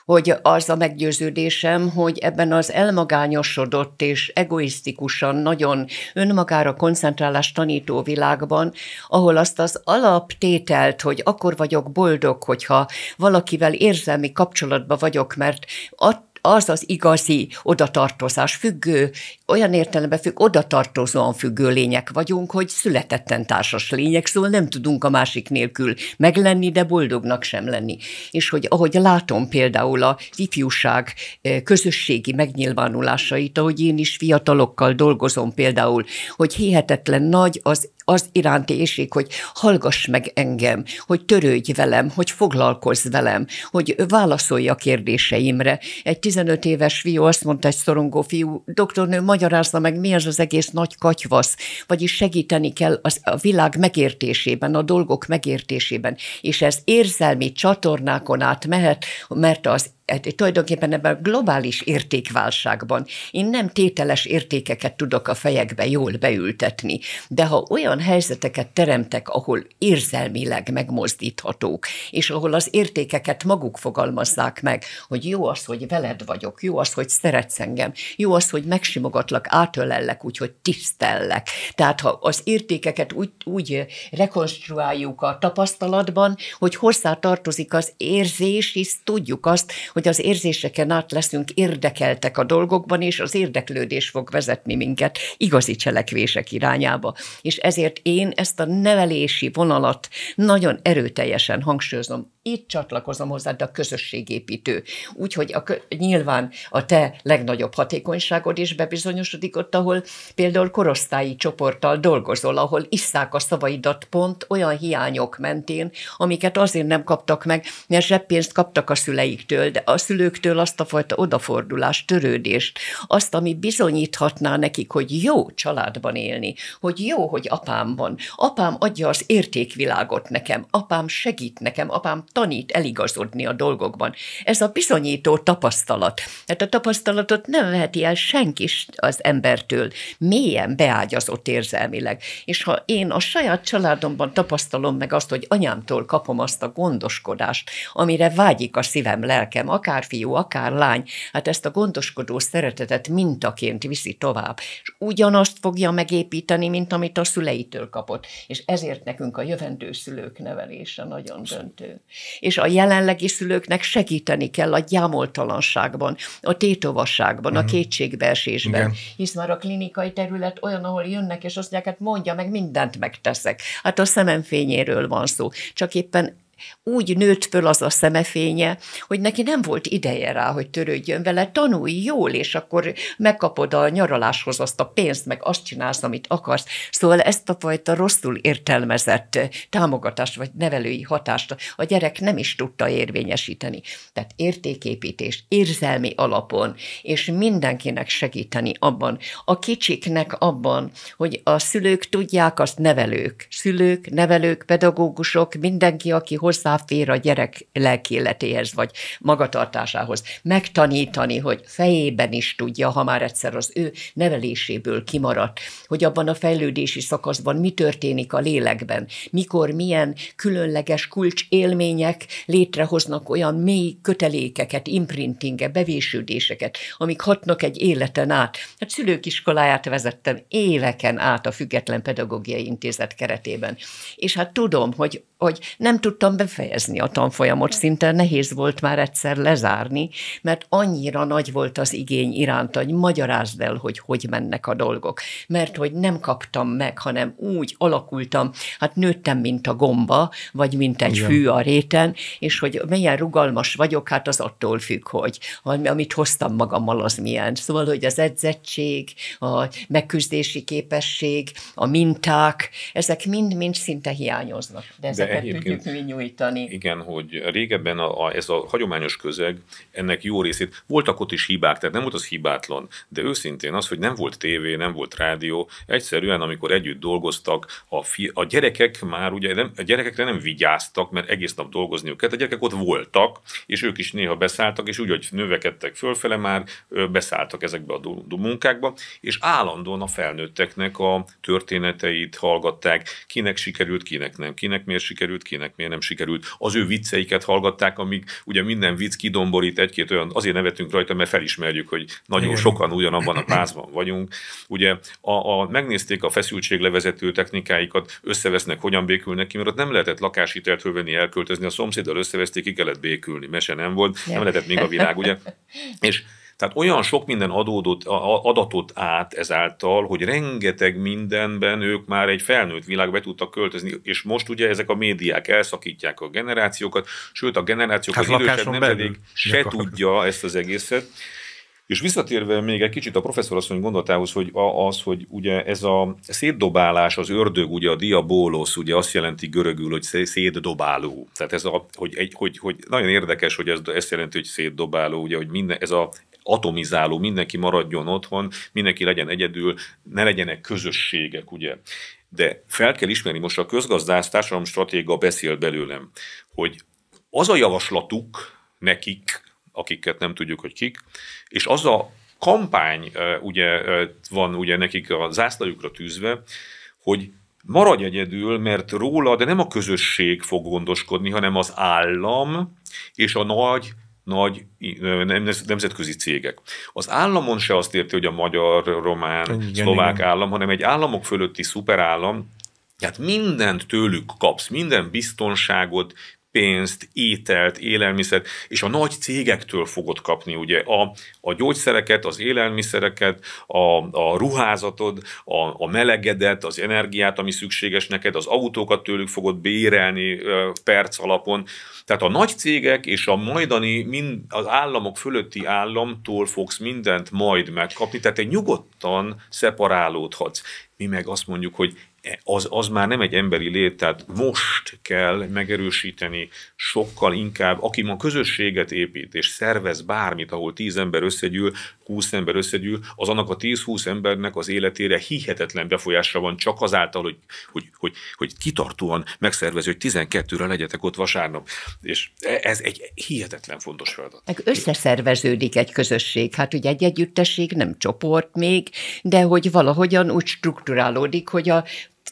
hogy az a meggyőződésem, hogy ebben az elmagányosodott és egoisztikusan nagyon önmagára koncentrálás tanító világban, ahol azt az alaptételt, hogy akkor vagyok boldog, hogyha valakivel érzelmi kapcsolatban vagyok, mert att az az igazi odatartozás függő, olyan értelemben függ, odatartozóan függő lények vagyunk, hogy születetten társas lények, szóval nem tudunk a másik nélkül meglenni, de boldognak sem lenni. És hogy ahogy látom például a ifjúság eh, közösségi megnyilvánulásait, ahogy én is fiatalokkal dolgozom például, hogy hihetetlen nagy az az iránt érség, hogy hallgass meg engem, hogy törődj velem, hogy foglalkozz velem, hogy válaszolj a kérdéseimre. Egy 15 éves fiú azt mondta, egy szorongó fiú, doktornő, magyarázza meg, mi az az egész nagy katyvasz, vagyis segíteni kell az, a világ megértésében, a dolgok megértésében, és ez érzelmi csatornákon át mehet, mert az Hát, tulajdonképpen ebben a globális értékválságban én nem tételes értékeket tudok a fejekbe jól beültetni, de ha olyan helyzeteket teremtek, ahol érzelmileg megmozdíthatók, és ahol az értékeket maguk fogalmazzák meg, hogy jó az, hogy veled vagyok, jó az, hogy szeretsz engem, jó az, hogy megsimogatlak, átölellek, úgyhogy tisztellek. Tehát ha az értékeket úgy, úgy rekonstruáljuk a tapasztalatban, hogy hozzá tartozik az érzés, és tudjuk azt, hogy az érzéseken át leszünk érdekeltek a dolgokban, és az érdeklődés fog vezetni minket igazi cselekvések irányába. És ezért én ezt a nevelési vonalat nagyon erőteljesen hangsúlyozom itt csatlakozom hozzád, de a közösségépítő. Úgyhogy a, nyilván a te legnagyobb hatékonyságod is bebizonyosodik ott, ahol például korosztályi csoporttal dolgozol, ahol isszák a szavaidat pont olyan hiányok mentén, amiket azért nem kaptak meg, mert zseppénzt kaptak a szüleiktől, de a szülőktől azt a fajta odafordulást, törődést, azt, ami bizonyíthatná nekik, hogy jó családban élni, hogy jó, hogy apám van, apám adja az értékvilágot nekem, apám segít nekem, apám tanít eligazodni a dolgokban. Ez a bizonyító tapasztalat. Hát a tapasztalatot nem veheti el senki az embertől. Mélyen beágyazott érzelmileg. És ha én a saját családomban tapasztalom meg azt, hogy anyámtól kapom azt a gondoskodást, amire vágyik a szívem, lelkem, akár fiú, akár lány, hát ezt a gondoskodó szeretetet mintaként viszi tovább. És ugyanazt fogja megépíteni, mint amit a szüleitől kapott. És ezért nekünk a jövendő szülők nevelése nagyon döntő és a jelenlegi szülőknek segíteni kell a gyámoltalanságban, a tétovasságban, mm-hmm. a mhm. kétségbeesésben. Igen. Hisz már a klinikai terület olyan, ahol jönnek, és azt mondják, hát mondja meg, mindent megteszek. Hát a szemem fényéről van szó. Csak éppen úgy nőtt föl az a szemefénye, hogy neki nem volt ideje rá, hogy törődjön vele, tanulj jól, és akkor megkapod a nyaraláshoz azt a pénzt, meg azt csinálsz, amit akarsz. Szóval ezt a fajta rosszul értelmezett támogatást, vagy nevelői hatást a gyerek nem is tudta érvényesíteni. Tehát értéképítés, érzelmi alapon, és mindenkinek segíteni abban, a kicsiknek abban, hogy a szülők tudják, azt nevelők, szülők, nevelők, pedagógusok, mindenki, aki hozzáfér a gyerek lelkéletéhez, vagy magatartásához. Megtanítani, hogy fejében is tudja, ha már egyszer az ő neveléséből kimaradt, hogy abban a fejlődési szakaszban mi történik a lélekben, mikor milyen különleges kulcs élmények létrehoznak olyan mély kötelékeket, imprintinge, bevésődéseket, amik hatnak egy életen át. Hát szülőkiskoláját iskoláját vezettem éveken át a Független Pedagógiai Intézet keretében. És hát tudom, hogy, hogy nem tudtam befejezni a tanfolyamot, szinte nehéz volt már egyszer lezárni, mert annyira nagy volt az igény iránt, hogy magyarázd el, hogy hogy mennek a dolgok. Mert hogy nem kaptam meg, hanem úgy alakultam, hát nőttem, mint a gomba, vagy mint egy Igen. fű a réten, és hogy milyen rugalmas vagyok, hát az attól függ, hogy amit hoztam magammal, az milyen. Szóval, hogy az edzettség, a megküzdési képesség, a minták, ezek mind-mind szinte hiányoznak. De, ezeket De mi tudjuk javítani. Igen, hogy régebben a, a, ez a hagyományos közeg ennek jó részét, voltak ott is hibák, tehát nem volt az hibátlan, de őszintén az, hogy nem volt tévé, nem volt rádió, egyszerűen amikor együtt dolgoztak, a, fi, a gyerekek már ugye nem, a gyerekekre nem vigyáztak, mert egész nap dolgozniuk kellett, a gyerekek ott voltak, és ők is néha beszálltak, és úgy, hogy növekedtek fölfele már, beszálltak ezekbe a munkákba, és állandóan a felnőtteknek a történeteit hallgatták, kinek sikerült, kinek nem, kinek miért sikerült, kinek miért nem sikerült sikerült. Az ő vicceiket hallgatták, amik ugye minden vicc kidomborít egy-két olyan, azért nevetünk rajta, mert felismerjük, hogy nagyon Igen. sokan ugyanabban a pázban vagyunk. Ugye a, a, megnézték a feszültséglevezető technikáikat, összevesznek, hogyan békülnek ki, mert ott nem lehetett lakáshitelt fölvenni, elköltözni, a szomszéddal összevezték, ki kellett békülni, mese nem volt, nem lehetett még a világ, ugye? És tehát olyan sok minden adódott, adatot át ezáltal, hogy rengeteg mindenben ők már egy felnőtt világba tudtak költözni, és most ugye ezek a médiák elszakítják a generációkat, sőt a generációk hát az idősebb nemzedék se Gyakor. tudja ezt az egészet. És visszatérve még egy kicsit a professzor asszony gondolatához, hogy az, hogy ugye ez a szétdobálás, az ördög, ugye a diabólosz, ugye azt jelenti görögül, hogy szétdobáló. Tehát ez a, hogy, egy, hogy, hogy nagyon érdekes, hogy ez, ezt jelenti, hogy szétdobáló, ugye, hogy minden, ez a atomizáló, mindenki maradjon otthon, mindenki legyen egyedül, ne legyenek közösségek, ugye. De fel kell ismerni, most a közgazdász társadalom stratéga beszél belőlem, hogy az a javaslatuk nekik, akiket nem tudjuk, hogy kik, és az a kampány ugye van ugye nekik a zászlajukra tűzve, hogy maradj egyedül, mert róla, de nem a közösség fog gondoskodni, hanem az állam és a nagy nagy nemzetközi cégek. Az államon se azt érti, hogy a magyar, román, igen, szlovák igen. állam, hanem egy államok fölötti szuperállam, tehát mindent tőlük kapsz, minden biztonságot, pénzt, ételt, élelmiszert, és a nagy cégektől fogod kapni ugye a, a gyógyszereket, az élelmiszereket, a, a ruházatod, a, a melegedet, az energiát, ami szükséges neked, az autókat tőlük fogod bérelni perc alapon. Tehát a nagy cégek és a majdani, mind, az államok fölötti államtól fogsz mindent majd megkapni, tehát egy nyugodtan szeparálódhatsz. Mi meg azt mondjuk, hogy az, az már nem egy emberi lét, tehát most kell megerősíteni sokkal inkább, aki ma közösséget épít és szervez bármit, ahol tíz ember összegyűl, 20 ember összegyűl, az annak a 10-20 embernek az életére hihetetlen befolyásra van, csak azáltal, hogy, hogy, hogy, hogy kitartóan megszervező, hogy 12-re legyetek ott vasárnap. És e, ez egy hihetetlen fontos feladat. Meg összeszerveződik egy közösség. Hát ugye egy együttesség, nem csoport még, de hogy valahogyan úgy strukturálódik, hogy a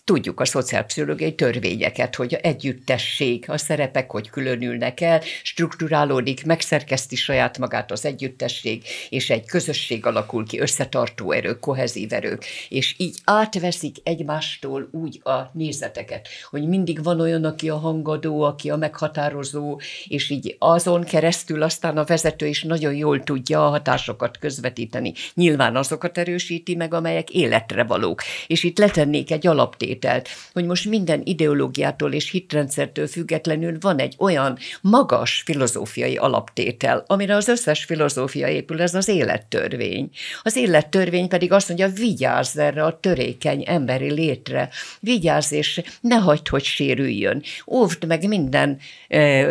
tudjuk a szociálpszichológiai törvényeket, hogy együttesség, a szerepek hogy különülnek el, strukturálódik, megszerkeszti saját magát az együttesség, és egy közösség alakul ki, összetartó erők, kohezív erők, és így átveszik egymástól úgy a nézeteket, hogy mindig van olyan, aki a hangadó, aki a meghatározó, és így azon keresztül aztán a vezető is nagyon jól tudja a hatásokat közvetíteni. Nyilván azokat erősíti meg, amelyek életre valók. És itt letennék egy alaptét feltételt, hogy most minden ideológiától és hitrendszertől függetlenül van egy olyan magas filozófiai alaptétel, amire az összes filozófia épül, ez az élettörvény. Az élettörvény pedig azt mondja, vigyázz erre a törékeny emberi létre, vigyázz és ne hagyd, hogy sérüljön. Óvd meg minden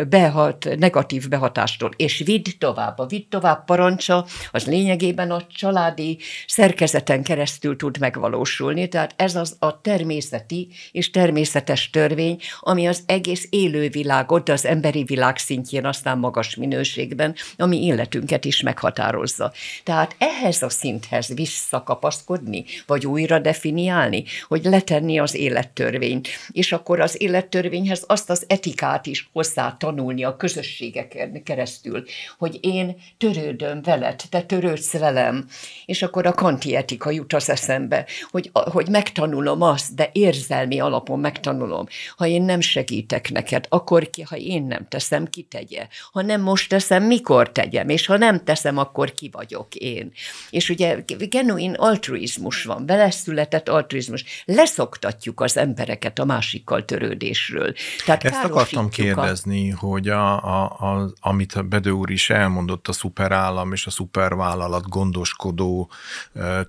behat, negatív behatástól, és vidd tovább. A vidd tovább parancsa az lényegében a családi szerkezeten keresztül tud megvalósulni, tehát ez az a természet természeti és természetes törvény, ami az egész élővilágot, de az emberi világ szintjén aztán magas minőségben, ami életünket is meghatározza. Tehát ehhez a szinthez visszakapaszkodni, vagy újra definiálni, hogy letenni az élettörvényt, és akkor az élettörvényhez azt az etikát is hozzá tanulni a közösségeken keresztül, hogy én törődöm veled, te törődsz velem, és akkor a kanti etika jut az eszembe, hogy, hogy megtanulom azt, de érzelmi alapon megtanulom. Ha én nem segítek neked, akkor ki, ha én nem teszem, ki tegye. Ha nem most teszem, mikor tegyem, és ha nem teszem, akkor ki vagyok én. És ugye genuin altruizmus van, beleszületett altruizmus. Leszoktatjuk az embereket a másikkal törődésről. Tehát Ezt akartam kérdezni, a... hogy a, a, a, amit a Bedő úr is elmondott, a szuperállam és a szupervállalat gondoskodó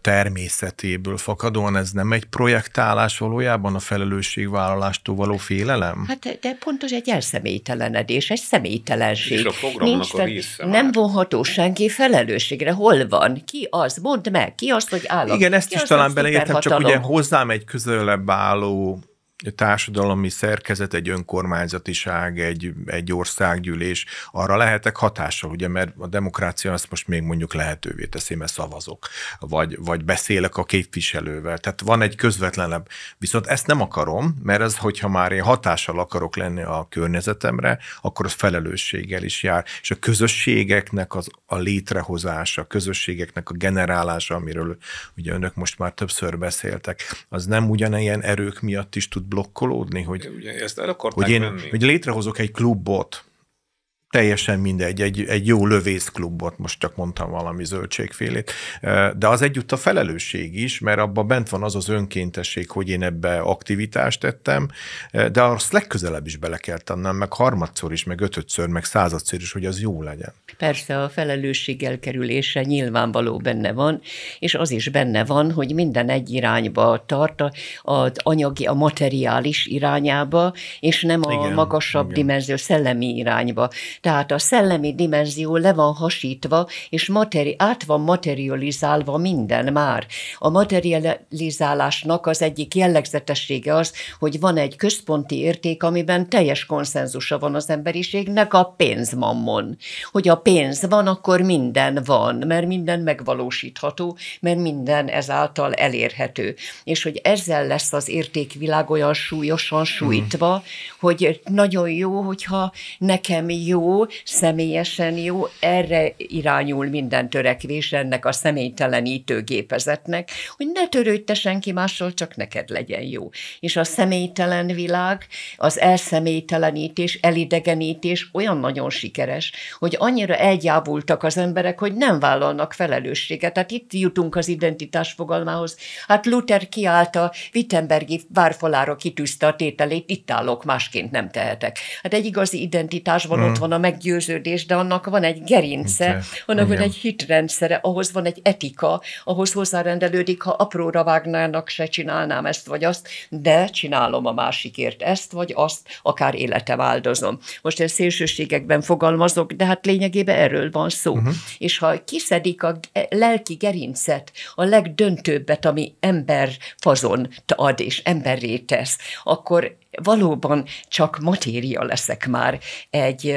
természetéből fakadóan, ez nem egy projektálás valójában, valójában a felelősségvállalástól való félelem? Hát de pontos egy elszemélytelenedés, egy személytelenség. És a programnak Nincs, a része Nem vonható senki felelősségre. Hol van? Ki az? Mondd meg. Ki az, hogy állam? Igen, ezt ki is az, talán beleértem, csak ugye hozzám egy közelebb álló társadalmi szerkezet, egy önkormányzatiság, egy, egy országgyűlés, arra lehetek hatással, ugye, mert a demokrácia azt most még mondjuk lehetővé teszi, mert szavazok, vagy, vagy beszélek a képviselővel. Tehát van egy közvetlenebb. Viszont ezt nem akarom, mert ez, hogyha már én hatással akarok lenni a környezetemre, akkor az felelősséggel is jár. És a közösségeknek az, a létrehozása, a közösségeknek a generálása, amiről ugye önök most már többször beszéltek, az nem ugyanilyen erők miatt is tud blokkolódni, hogy, ugye, ezt el hogy én hogy létrehozok egy klubot, teljesen mindegy, egy, egy jó lövészklubot, most csak mondtam valami zöldségfélét, de az együtt a felelősség is, mert abban bent van az az önkéntesség, hogy én ebbe aktivitást tettem, de azt legközelebb is bele kell tennem, meg harmadszor is, meg ötödször, meg századszor is, hogy az jó legyen. Persze a felelősség elkerülése nyilvánvaló benne van, és az is benne van, hogy minden egy irányba tart, az anyagi, a materiális irányába, és nem a igen, magasabb igen. dimenzió szellemi irányba tehát a szellemi dimenzió le van hasítva, és materi- át van materializálva minden már. A materializálásnak az egyik jellegzetessége az, hogy van egy központi érték, amiben teljes konszenzusa van az emberiségnek, a pénzmammon. Hogy a pénz van, akkor minden van, mert minden megvalósítható, mert minden ezáltal elérhető. És hogy ezzel lesz az értékvilág olyan súlyosan sújtva, mm. hogy nagyon jó, hogyha nekem jó, jó, személyesen jó, erre irányul minden törekvés ennek a személytelenítő gépezetnek, hogy ne törődj senki másról, csak neked legyen jó. És a személytelen világ, az elszemélytelenítés, elidegenítés olyan nagyon sikeres, hogy annyira elgyávultak az emberek, hogy nem vállalnak felelősséget. Tehát itt jutunk az identitás fogalmához. Hát Luther a Wittenbergi várfalára kitűzte a tételét, itt állok, másként nem tehetek. Hát egy igazi identitásban hmm. ott van a meggyőződés, de annak van egy gerince, okay. annak Igen. van egy hitrendszere, ahhoz van egy etika, ahhoz hozzárendelődik, ha apróra vágnának, se csinálnám ezt vagy azt, de csinálom a másikért ezt vagy azt, akár élete áldozom. Most én szélsőségekben fogalmazok, de hát lényegében erről van szó. Uh-huh. És ha kiszedik a lelki gerincet, a legdöntőbbet, ami ember fazon, ad és emberré tesz, akkor valóban csak matéria leszek már egy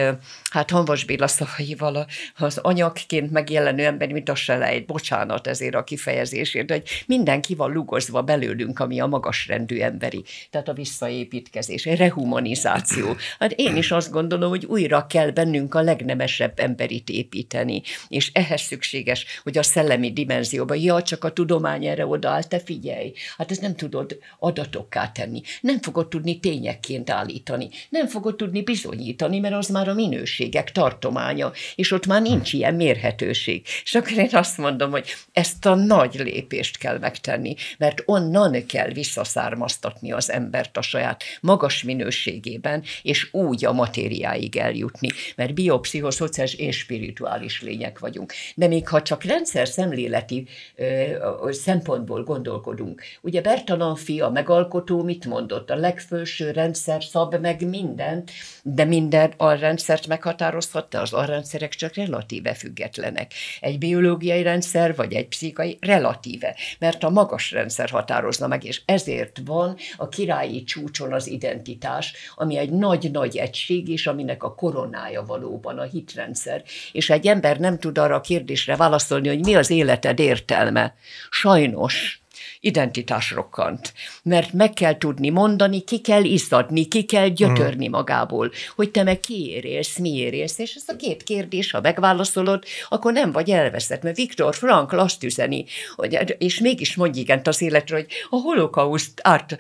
hát Hanvas Béla szavaival az anyagként megjelenő ember mit a selejt, bocsánat ezért a kifejezésért, hogy mindenki van lugozva belőlünk, ami a magasrendű emberi, tehát a visszaépítkezés, a rehumanizáció. Hát én is azt gondolom, hogy újra kell bennünk a legnemesebb emberit építeni, és ehhez szükséges, hogy a szellemi dimenzióban, ja, csak a tudomány erre odaáll, te figyelj, hát ezt nem tudod adatokká tenni, nem fogod tudni tényekként állítani, nem fogod tudni bizonyítani, mert az már a minőség közösségek tartománya, és ott már nincs ilyen mérhetőség. És akkor én azt mondom, hogy ezt a nagy lépést kell megtenni, mert onnan kell visszaszármaztatni az embert a saját magas minőségében, és úgy a matériáig eljutni, mert biopszichoszociális és spirituális lények vagyunk. De még ha csak rendszer szemléleti ö, szempontból gondolkodunk, ugye Bertalan Fia megalkotó mit mondott? A legfőső rendszer szab meg mindent, de minden a rendszert meg meghatározhatta, az arrendszerek csak relatíve függetlenek. Egy biológiai rendszer vagy egy pszichai relatíve, mert a magas rendszer határozna meg, és ezért van a királyi csúcson az identitás, ami egy nagy-nagy egység, és aminek a koronája valóban a hitrendszer. És egy ember nem tud arra a kérdésre válaszolni, hogy mi az életed értelme. Sajnos identitás rokkant. Mert meg kell tudni mondani, ki kell izzadni, ki kell gyötörni mm. magából, hogy te meg kiért élsz, miért élsz, és ezt a két kérdés, ha megválaszolod, akkor nem vagy elveszett, mert Viktor Frankl azt üzeni, hogy, és mégis mondj igent az életre, hogy a holokauszt árt,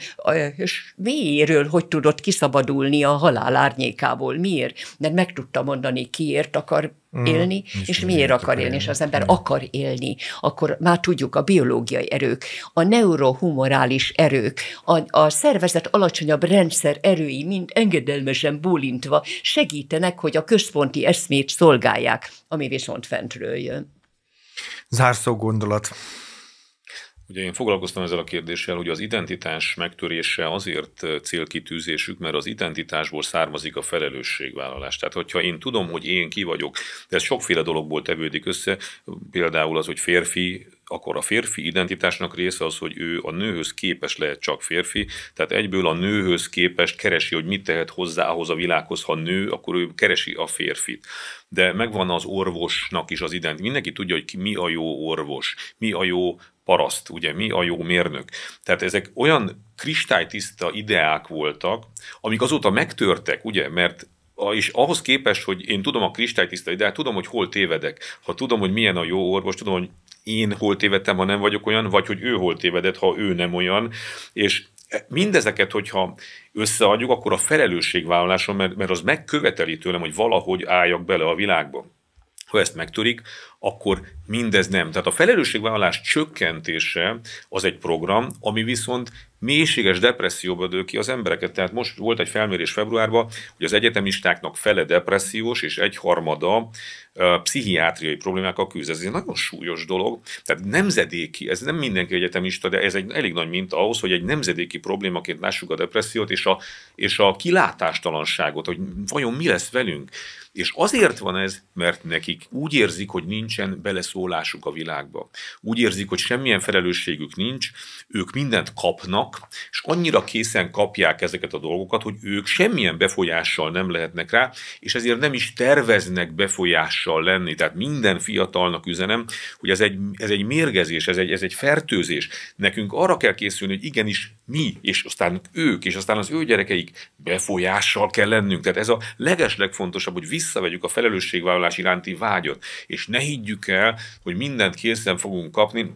és miéről, hogy tudott kiszabadulni a halál árnyékából, miért? Mert meg tudta mondani, kiért akar Mm-hmm. élni, mm, és, és miért akar élni, és az ember mm. akar élni, akkor már tudjuk a biológiai erők, a neurohumorális erők, a, a szervezet alacsonyabb rendszer erői mind engedelmesen bólintva segítenek, hogy a központi eszmét szolgálják, ami viszont fentről jön. Zárszó gondolat. Ugye én foglalkoztam ezzel a kérdéssel, hogy az identitás megtörése azért célkitűzésük, mert az identitásból származik a felelősségvállalás. Tehát, hogyha én tudom, hogy én ki vagyok, de ez sokféle dologból tevődik össze, például az, hogy férfi, akkor a férfi identitásnak része az, hogy ő a nőhöz képes lehet csak férfi, tehát egyből a nőhöz képes keresi, hogy mit tehet hozzá ahhoz a világhoz, ha nő, akkor ő keresi a férfit. De megvan az orvosnak is az identitás. Mindenki tudja, hogy ki, mi a jó orvos, mi a jó paraszt, ugye mi a jó mérnök. Tehát ezek olyan kristálytiszta ideák voltak, amik azóta megtörtek, ugye, mert és ahhoz képest, hogy én tudom a kristálytiszta ideát, tudom, hogy hol tévedek, ha tudom, hogy milyen a jó orvos, tudom, hogy én hol tévedtem, ha nem vagyok olyan, vagy hogy ő hol tévedett, ha ő nem olyan, és mindezeket, hogyha összeadjuk, akkor a felelősségvállalásom, mert, mert az megköveteli tőlem, hogy valahogy álljak bele a világba. Ha ezt megtörik, akkor mindez nem. Tehát a felelősségvállalás csökkentése az egy program, ami viszont mélységes depresszióba dől ki az embereket. Tehát most volt egy felmérés februárban, hogy az egyetemistáknak fele depressziós, és egyharmada pszichiátriai problémákkal küzd. Ez egy nagyon súlyos dolog. Tehát nemzedéki, ez nem mindenki egyetemista, de ez egy elég nagy minta ahhoz, hogy egy nemzedéki problémaként lássuk a depressziót és a, és a kilátástalanságot, hogy vajon mi lesz velünk. És azért van ez, mert nekik úgy érzik, hogy nincs nincsen beleszólásuk a világba. Úgy érzik, hogy semmilyen felelősségük nincs, ők mindent kapnak, és annyira készen kapják ezeket a dolgokat, hogy ők semmilyen befolyással nem lehetnek rá, és ezért nem is terveznek befolyással lenni. Tehát minden fiatalnak üzenem, hogy ez egy, ez egy mérgezés, ez egy, ez egy fertőzés. Nekünk arra kell készülni, hogy igenis mi, és aztán ők, és aztán az ő gyerekeik befolyással kell lennünk. Tehát ez a leges hogy visszavegyük a felelősségvállalás iránti vágyot, és ne higgyük el, hogy mindent készen fogunk kapni,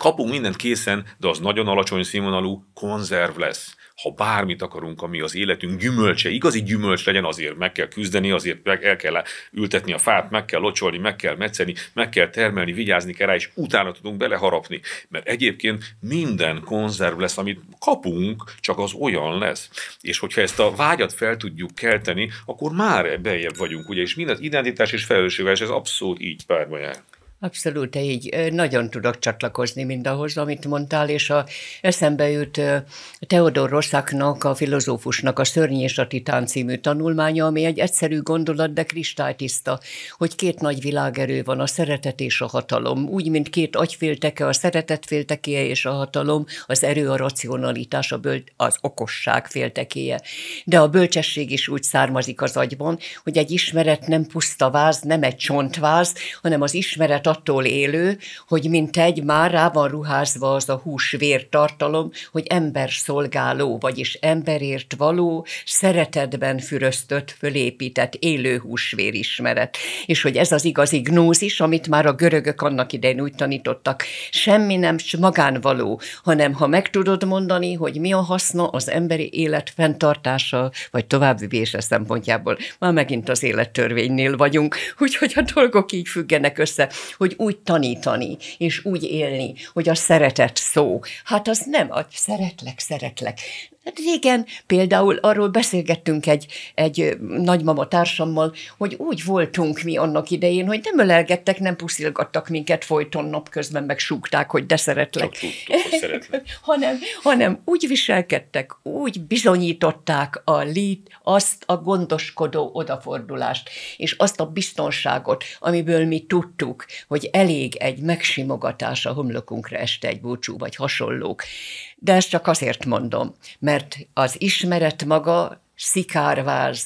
kapunk mindent készen, de az nagyon alacsony színvonalú konzerv lesz ha bármit akarunk, ami az életünk gyümölcse, igazi gyümölcs legyen, azért meg kell küzdeni, azért meg el kell ültetni a fát, meg kell locsolni, meg kell metszeni, meg kell termelni, vigyázni kell rá, és utána tudunk beleharapni. Mert egyébként minden konzerv lesz, amit kapunk, csak az olyan lesz. És hogyha ezt a vágyat fel tudjuk kelteni, akkor már beljebb vagyunk, ugye, és mindez identitás és és ez abszolút így párbaján. Abszolút, így nagyon tudok csatlakozni mindahhoz, amit mondtál, és a, eszembe jut Teodor Rosszaknak, a filozófusnak a Szörny és a Titán című tanulmánya, ami egy egyszerű gondolat, de kristálytiszta, hogy két nagy világerő van, a szeretet és a hatalom. Úgy, mint két agyfélteke, a szeretet féltekéje és a hatalom, az erő, a racionalitás, a böl- az okosság féltekéje. De a bölcsesség is úgy származik az agyban, hogy egy ismeret nem puszta váz, nem egy csontváz, hanem az ismeret attól élő, hogy egy már rá van ruházva az a hús tartalom, hogy ember szolgáló, vagyis emberért való, szeretetben füröztött, fölépített élő húsvér ismeret. És hogy ez az igazi gnózis, amit már a görögök annak idején úgy tanítottak, semmi nem magánvaló, hanem ha meg tudod mondani, hogy mi a haszna az emberi élet fenntartása, vagy vése szempontjából. Már megint az élettörvénynél vagyunk, úgyhogy a dolgok így függenek össze hogy úgy tanítani, és úgy élni, hogy a szeretet szó. Hát az nem, a szeretlek, szeretlek. Hát régen például arról beszélgettünk egy, egy nagymama társammal, hogy úgy voltunk mi annak idején, hogy nem ölelgettek, nem puszilgattak minket folyton napközben, meg súgták, hogy de szeretlek. Tudtuk, hogy szeretlek. hanem, hanem úgy viselkedtek, úgy bizonyították a lít, azt a gondoskodó odafordulást, és azt a biztonságot, amiből mi tudtuk, hogy elég egy megsimogatás a homlokunkra este egy búcsú, vagy hasonlók de ezt csak azért mondom, mert az ismeret maga szikárváz.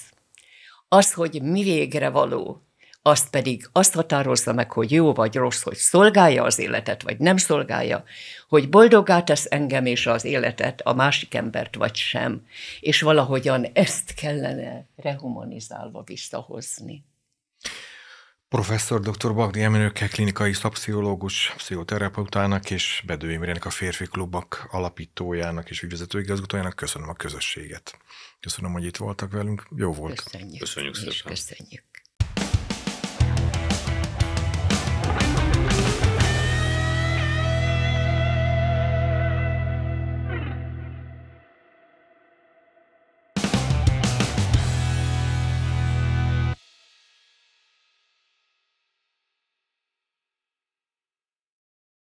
Az, hogy mi végre való, azt pedig azt határozza meg, hogy jó vagy rossz, hogy szolgálja az életet, vagy nem szolgálja, hogy boldoggá tesz engem és az életet, a másik embert, vagy sem. És valahogyan ezt kellene rehumanizálva visszahozni. Professzor dr. Bagdi Emenőke klinikai szapsziológus, pszichoterapeutának és Bedő Imrének a Férfi Klubok alapítójának és igazgatójának köszönöm a közösséget. Köszönöm, hogy itt voltak velünk. Jó volt. Köszönjük. Köszönjük szépen. Köszönjük.